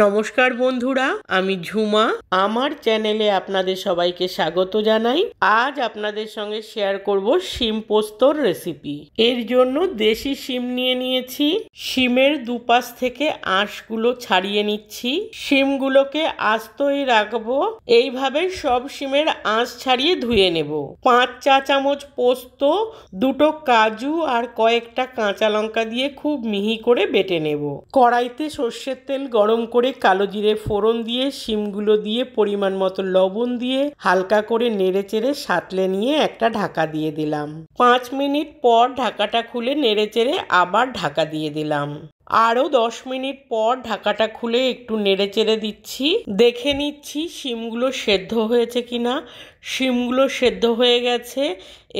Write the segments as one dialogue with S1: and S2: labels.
S1: নমস্কার বন্ধুরা আমি ঝুমা আমার চ্যানেলে আপনাদের সবাইকে স্বাগত জানাই আজ আপনাদের সঙ্গে শেয়ার করব শিম পোস্তর রেসিপি এর জন্য দেশি শিম নিয়ে নিয়েছি শিমের দুপাশ থেকে আঁশগুলো ছাড়িয়ে নিচ্ছি শিমগুলোকে আস্তই রাখবো এইভাবে সব শিমের আঁশ ছাড়িয়ে ধুয়ে নেব পাঁচ চা চামচ পোস্ত দুটো কাজু আর কয়েকটা কাঁচা লঙ্কা দিয়ে খুব মিহি করে বেটে নেব কড়াইতে সর্ষের তেল গরম করে করে কালো জিরে ফোড়ন দিয়ে শিমগুলো দিয়ে পরিমাণ মতো লবণ দিয়ে হালকা করে নেড়ে চেড়ে সাঁতলে নিয়ে একটা ঢাকা দিয়ে দিলাম পাঁচ মিনিট পর ঢাকাটা খুলে নেড়ে চেড়ে আবার ঢাকা দিয়ে দিলাম আরও দশ মিনিট পর ঢাকাটা খুলে একটু নেড়ে চেড়ে দিচ্ছি দেখে নিচ্ছি শিমগুলো সেদ্ধ হয়েছে কি না শিমগুলো সেদ্ধ হয়ে গেছে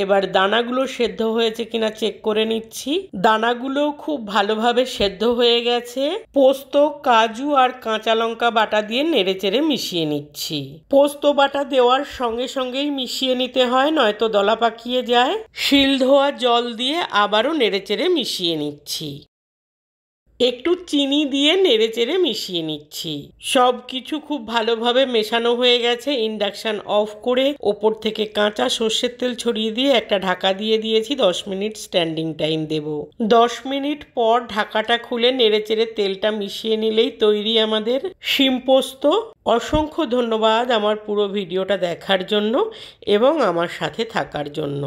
S1: এবার দানাগুলো সেদ্ধ হয়েছে কিনা চেক করে নিচ্ছি দানাগুলো খুব ভালোভাবে সেদ্ধ হয়ে গেছে পোস্ত কাজু আর কাঁচা লঙ্কা বাটা দিয়ে নেড়ে চেড়ে মিশিয়ে নিচ্ছি পোস্ত বাটা দেওয়ার সঙ্গে সঙ্গেই মিশিয়ে নিতে হয় নয়তো দলা পাকিয়ে যায় শিল ধোয়া জল দিয়ে আবারও নেড়ে চেড়ে মিশিয়ে নিচ্ছি একটু চিনি দিয়ে নেড়ে চেড়ে মিশিয়ে নিচ্ছি সব কিছু খুব ভালোভাবে মেশানো হয়ে গেছে ইন্ডাকশান অফ করে ওপর থেকে কাঁচা সর্ষের তেল ছড়িয়ে দিয়ে একটা ঢাকা দিয়ে দিয়েছি দশ মিনিট স্ট্যান্ডিং টাইম দেব দশ মিনিট পর ঢাকাটা খুলে নেড়েচেড়ে তেলটা মিশিয়ে নিলেই তৈরি আমাদের শিমপোস্ত অসংখ্য ধন্যবাদ আমার পুরো ভিডিওটা দেখার জন্য এবং আমার সাথে থাকার জন্য